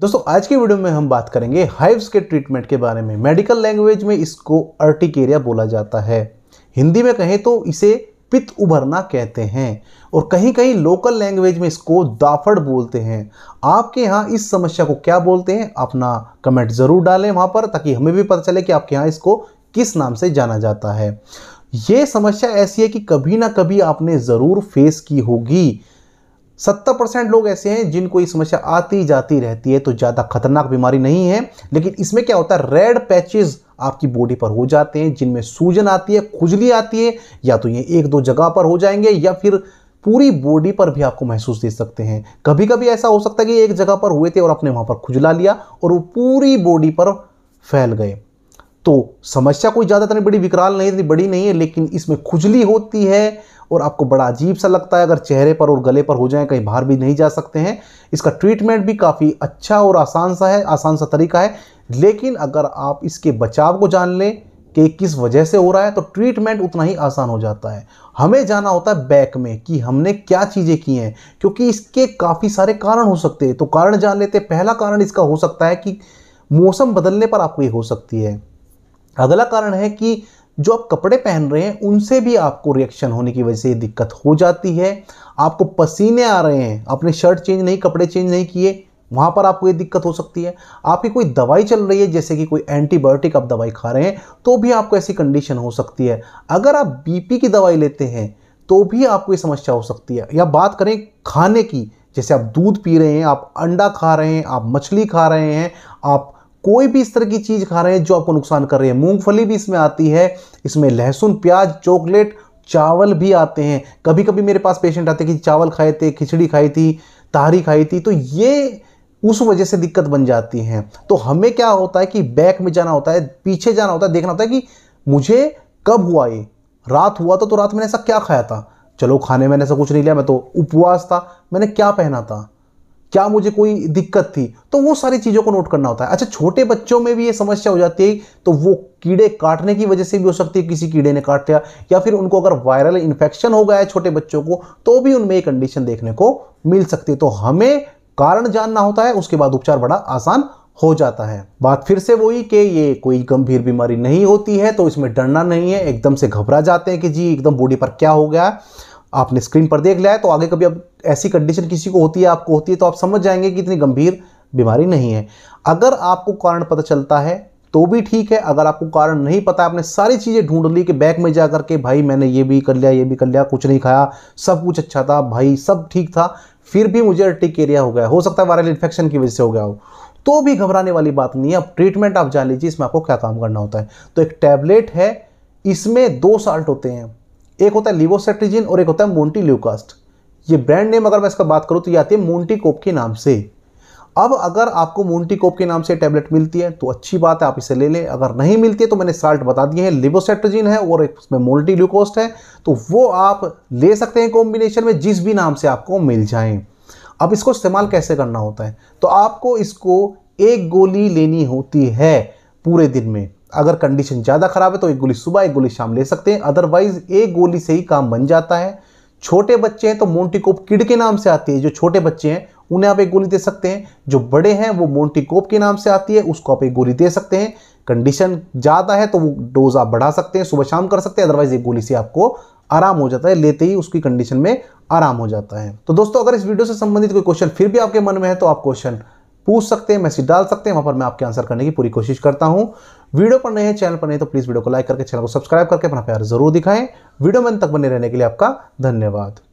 दोस्तों आज की वीडियो में हम बात करेंगे हाइव्स के ट्रीटमेंट के बारे में मेडिकल लैंग्वेज में इसको अर्टिकेरिया बोला जाता है हिंदी में कहें तो इसे पित्त उभरना कहते हैं और कहीं कहीं लोकल लैंग्वेज में इसको दाफड़ बोलते हैं आपके यहाँ इस समस्या को क्या बोलते हैं अपना कमेंट ज़रूर डालें वहाँ पर ताकि हमें भी पता चले कि आपके यहाँ इसको किस नाम से जाना जाता है ये समस्या ऐसी है कि कभी ना कभी आपने ज़रूर फेस की होगी सत्तर परसेंट लोग ऐसे हैं जिनको ये समस्या आती जाती रहती है तो ज़्यादा खतरनाक बीमारी नहीं है लेकिन इसमें क्या होता है रेड पैचेज़ आपकी बॉडी पर हो जाते हैं जिनमें सूजन आती है खुजली आती है या तो ये एक दो जगह पर हो जाएंगे या फिर पूरी बॉडी पर भी आपको महसूस दे सकते हैं कभी कभी ऐसा हो सकता है कि एक जगह पर हुए थे और आपने वहाँ पर खुजला लिया और वो पूरी बॉडी पर फैल गए तो समस्या कोई ज़्यादा इतनी बड़ी विकराल नहीं इतनी बड़ी नहीं है लेकिन इसमें खुजली होती है और आपको बड़ा अजीब सा लगता है अगर चेहरे पर और गले पर हो जाए कहीं बाहर भी नहीं जा सकते हैं इसका ट्रीटमेंट भी काफ़ी अच्छा और आसान सा है आसान सा तरीका है लेकिन अगर आप इसके बचाव को जान लें कि किस वजह से हो रहा है तो ट्रीटमेंट उतना ही आसान हो जाता है हमें जाना होता है बैक में कि हमने क्या चीज़ें की हैं क्योंकि इसके काफ़ी सारे कारण हो सकते हैं तो कारण जान लेते पहला कारण इसका हो सकता है कि मौसम बदलने पर आपको ये हो सकती है अगला कारण है कि जो आप कपड़े पहन रहे हैं उनसे भी आपको रिएक्शन होने की वजह से ये दिक्कत हो जाती है आपको पसीने आ रहे हैं आपने शर्ट चेंज नहीं कपड़े चेंज नहीं किए वहाँ पर आपको ये दिक्कत हो सकती है आपकी कोई दवाई चल रही है जैसे कि कोई एंटीबायोटिक आप दवाई खा रहे हैं तो भी आपको ऐसी कंडीशन हो सकती है अगर आप बीपी की दवाई लेते हैं तो भी आपको ये समस्या हो सकती है या बात करें खाने की जैसे आप दूध पी रहे हैं आप अंडा खा रहे हैं आप मछली खा रहे हैं आप कोई भी इस तरह की चीज़ खा रहे हैं जो आपको नुकसान कर रही है मूंगफली भी इसमें आती है इसमें लहसुन प्याज चॉकलेट चावल भी आते हैं कभी कभी मेरे पास पेशेंट आते कि चावल खाए थे खिचड़ी खाई थी तारी खाई थी तो ये उस वजह से दिक्कत बन जाती है तो हमें क्या होता है कि बैक में जाना होता है पीछे जाना होता है देखना होता है कि मुझे कब हुआ ये रात हुआ था तो रात मैंने ऐसा क्या खाया था चलो खाने मैंने ऐसा कुछ नहीं लिया मैं तो उपवास था मैंने क्या पहना था क्या मुझे कोई दिक्कत थी तो वो सारी चीज़ों को नोट करना होता है अच्छा छोटे बच्चों में भी ये समस्या हो जाती है तो वो कीड़े काटने की वजह से भी हो सकती है किसी कीड़े ने काट दिया या फिर उनको अगर वायरल इन्फेक्शन हो गया है छोटे बच्चों को तो भी उनमें ये कंडीशन देखने को मिल सकती है तो हमें कारण जानना होता है उसके बाद उपचार बड़ा आसान हो जाता है बात फिर से वही कि ये कोई गंभीर बीमारी नहीं होती है तो इसमें डरना नहीं है एकदम से घबरा जाते हैं कि जी एकदम बॉडी पर क्या हो गया आपने स्क्रीन पर देख लिया है तो आगे कभी अब ऐसी कंडीशन किसी को होती है आपको होती है तो आप समझ जाएंगे कि इतनी गंभीर बीमारी नहीं है अगर आपको कारण पता चलता है तो भी ठीक है अगर आपको कारण नहीं पता आपने सारी चीज़ें ढूंढ ली कि बैग में जा करके के भाई मैंने ये भी कर लिया ये भी कर लिया कुछ नहीं खाया सब कुछ अच्छा था भाई सब ठीक था फिर भी मुझे एरिया हो गया हो सकता है वायरल इन्फेक्शन की वजह से हो गया हो तो भी घबराने वाली बात नहीं है अब ट्रीटमेंट आप जान लीजिए इसमें आपको क्या काम करना होता है तो एक टैबलेट है इसमें दो साल्ट होते हैं एक होता है लिवोसेट्रिजिन और एक होता है मोन्टी ल्यूकास्ट ये ब्रांड नेम अगर मैं इसका बात करूँ तो ये आती है मोन्टी के नाम से अब अगर आपको मोन्टी के नाम से टैबलेट मिलती है तो अच्छी बात है आप इसे ले लें अगर नहीं मिलती है तो मैंने साल्ट बता दिए हैं लिबोसेट्रोजिन है और एक उसमें मोल्टी ग्लूकोस्ट है तो वो आप ले सकते हैं कॉम्बिनेशन में जिस भी नाम से आपको मिल जाए अब इसको इस्तेमाल कैसे करना होता है तो आपको इसको एक गोली लेनी होती है पूरे दिन में अगर कंडीशन ज़्यादा ख़राब है तो एक गोली सुबह एक गोली शाम ले सकते हैं अदरवाइज एक गोली से ही काम बन जाता है छोटे बच्चे हैं तो मोन्टिकोप किड के नाम से आती है जो छोटे बच्चे हैं उन्हें आप एक गोली दे सकते हैं जो बड़े हैं वो मोन्टिकोप के नाम से आती है उसको आप एक गोली दे सकते हैं कंडीशन ज़्यादा है तो वो डोज आप बढ़ा सकते हैं सुबह शाम कर सकते हैं अदरवाइज एक गोली से आपको आराम हो जाता है लेते ही उसकी कंडीशन में आराम हो जाता है तो दोस्तों अगर इस वीडियो से संबंधित कोई क्वेश्चन फिर भी आपके मन में है तो आप क्वेश्चन पूछ सकते हैं मैसेज डाल सकते हैं वहां पर मैं आपके आंसर करने की पूरी कोशिश करता हूं वीडियो पर नए हैं चैनल पर नहीं तो प्लीज़ वीडियो को लाइक करके चैनल को सब्सक्राइब करके अपना प्यार जरूर दिखाएं वीडियो में तक बने रहने के लिए आपका धन्यवाद